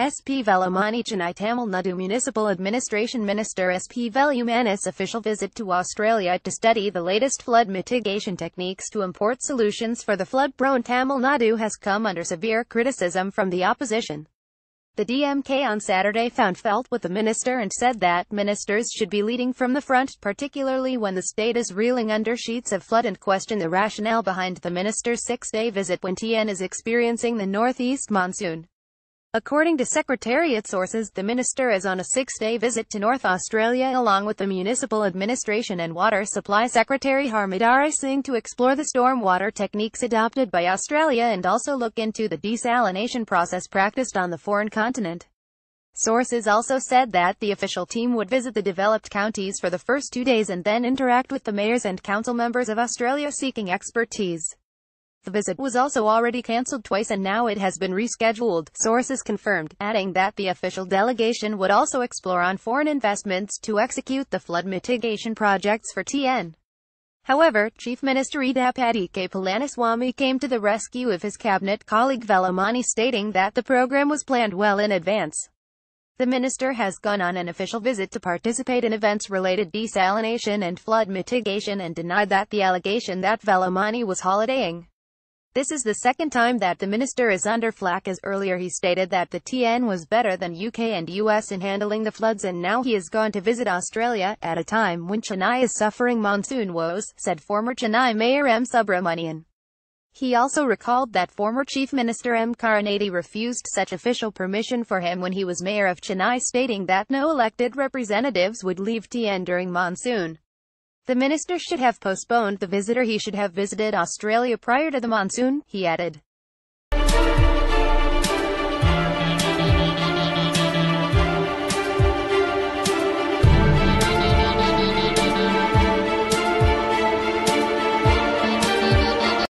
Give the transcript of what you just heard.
S.P. Chennai, Tamil Nadu Municipal Administration Minister S.P. Velumanis official visit to Australia to study the latest flood mitigation techniques to import solutions for the flood-prone Tamil Nadu has come under severe criticism from the opposition. The DMK on Saturday found fault with the minister and said that ministers should be leading from the front, particularly when the state is reeling under sheets of flood and questioned the rationale behind the minister's six-day visit when TN is experiencing the northeast monsoon. According to Secretariat sources, the minister is on a six-day visit to North Australia along with the Municipal Administration and Water Supply Secretary Harmidara Singh to explore the stormwater techniques adopted by Australia and also look into the desalination process practiced on the foreign continent. Sources also said that the official team would visit the developed counties for the first two days and then interact with the mayors and council members of Australia seeking expertise. The visit was also already cancelled twice and now it has been rescheduled, sources confirmed, adding that the official delegation would also explore on foreign investments to execute the flood mitigation projects for TN. However, Chief Minister K Palaniswamy came to the rescue of his cabinet colleague Velamani stating that the program was planned well in advance. The minister has gone on an official visit to participate in events related desalination and flood mitigation and denied that the allegation that Velamani was holidaying. This is the second time that the minister is under flak as earlier he stated that the TN was better than UK and US in handling the floods and now he is gone to visit Australia, at a time when Chennai is suffering monsoon woes, said former Chennai Mayor M. Subramanian. He also recalled that former Chief Minister M. Karanadi refused such official permission for him when he was mayor of Chennai stating that no elected representatives would leave TN during monsoon. The minister should have postponed the visitor he should have visited Australia prior to the monsoon, he added.